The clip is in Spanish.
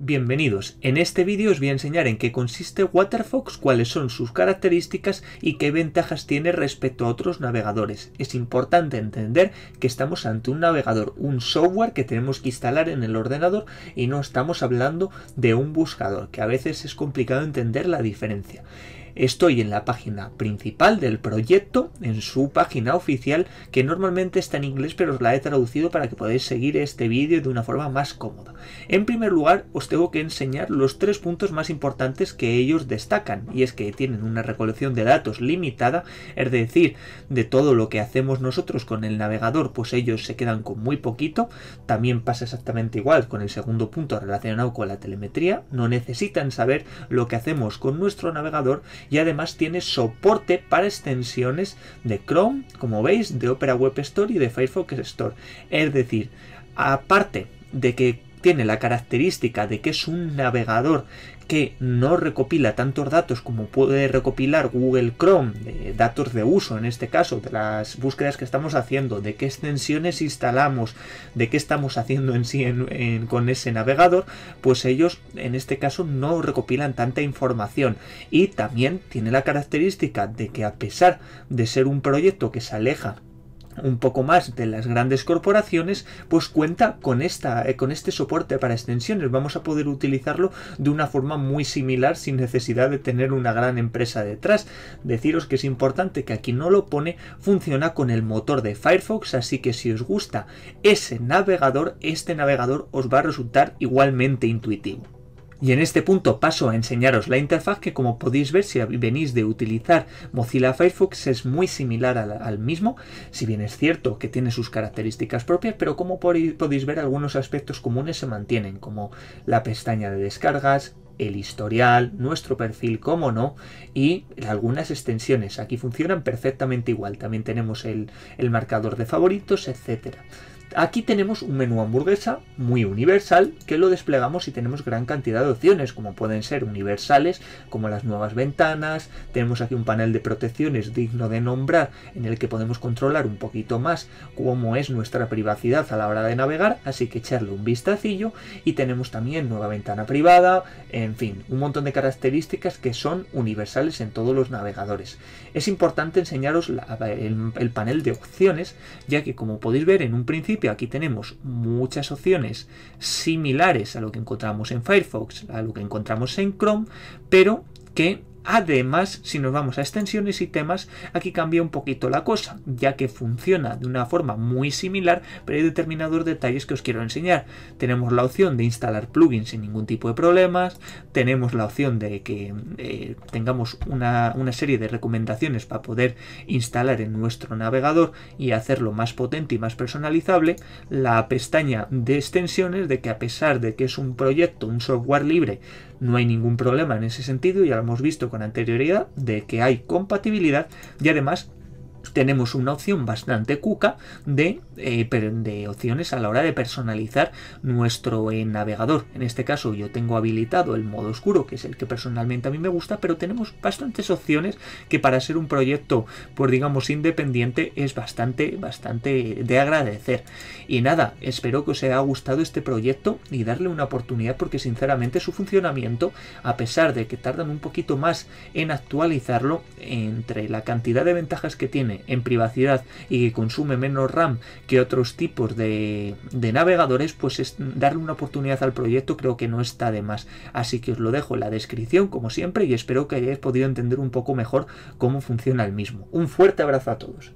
Bienvenidos, en este vídeo os voy a enseñar en qué consiste Waterfox, cuáles son sus características y qué ventajas tiene respecto a otros navegadores. Es importante entender que estamos ante un navegador, un software que tenemos que instalar en el ordenador y no estamos hablando de un buscador, que a veces es complicado entender la diferencia. Estoy en la página principal del proyecto, en su página oficial, que normalmente está en inglés, pero os la he traducido para que podáis seguir este vídeo de una forma más cómoda. En primer lugar, os tengo que enseñar los tres puntos más importantes que ellos destacan, y es que tienen una recolección de datos limitada, es decir, de todo lo que hacemos nosotros con el navegador, pues ellos se quedan con muy poquito. También pasa exactamente igual con el segundo punto relacionado con la telemetría, no necesitan saber lo que hacemos con nuestro navegador y además tiene soporte para extensiones de Chrome, como veis, de Opera Web Store y de Firefox Store. Es decir, aparte de que tiene la característica de que es un navegador que no recopila tantos datos como puede recopilar Google Chrome, datos de uso en este caso, de las búsquedas que estamos haciendo, de qué extensiones instalamos, de qué estamos haciendo en sí con ese navegador, pues ellos en este caso no recopilan tanta información. Y también tiene la característica de que a pesar de ser un proyecto que se aleja un poco más de las grandes corporaciones, pues cuenta con, esta, eh, con este soporte para extensiones. Vamos a poder utilizarlo de una forma muy similar sin necesidad de tener una gran empresa detrás. Deciros que es importante que aquí no lo pone, funciona con el motor de Firefox, así que si os gusta ese navegador, este navegador os va a resultar igualmente intuitivo. Y en este punto paso a enseñaros la interfaz que como podéis ver si venís de utilizar Mozilla Firefox es muy similar al, mismo, si bien es cierto que tiene sus características propias, pero como podéis ver algunos aspectos comunes se mantienen, como la pestaña de descargas, el historial, nuestro perfil, cómo no, y algunas extensiones. Aquí funcionan perfectamente igual. También tenemos el, el marcador de favoritos, etcétera. Aquí tenemos un menú hamburguesa muy universal que lo desplegamos y tenemos gran cantidad de opciones, como pueden ser universales, como las nuevas ventanas, tenemos aquí un panel de protecciones digno de nombrar en el que podemos controlar un poquito más cómo es nuestra privacidad a la hora de navegar, así que echarle un vistacillo y tenemos también nueva ventana privada, en fin, un montón de características que son universales en todos los navegadores. Es importante enseñaros el panel de opciones, ya que como podéis ver en un principio aquí tenemos muchas opciones similares a lo que encontramos en Firefox, a lo que encontramos en Chrome, pero que Además, si nos vamos a extensiones y temas, aquí cambia un poquito la cosa, ya que funciona de una forma muy similar, pero hay determinados detalles que os quiero enseñar. Tenemos la opción de instalar plugins sin ningún tipo de problemas, tenemos la opción de que eh, tengamos una serie de recomendaciones para poder instalar en nuestro navegador y hacerlo más potente y más personalizable, la pestaña de extensiones de que a pesar de que es un proyecto, un software libre, no hay ningún problema en ese sentido, ya lo hemos visto con anterioridad, de que hay compatibilidad y además tenemos una opción bastante cuca de, eh, de, opciones a la hora de personalizar nuestro eh, navegador. En este caso yo tengo habilitado el modo oscuro, que es el que personalmente a mí me gusta, pero tenemos bastantes opciones que para ser un proyecto, por pues, digamos, independiente es bastante, bastante de agradecer. Y nada, espero que os haya gustado este proyecto y darle una oportunidad porque sinceramente su funcionamiento, a pesar de que tardan un poquito más en actualizarlo, entre la cantidad de ventajas que tiene en privacidad y que consume menos RAM que otros tipos de, navegadores, pues darle una oportunidad al proyecto creo que no está de más. Así que os lo dejo en la descripción como siempre y espero que hayáis podido entender un poco mejor cómo funciona el mismo. Un fuerte abrazo a todos.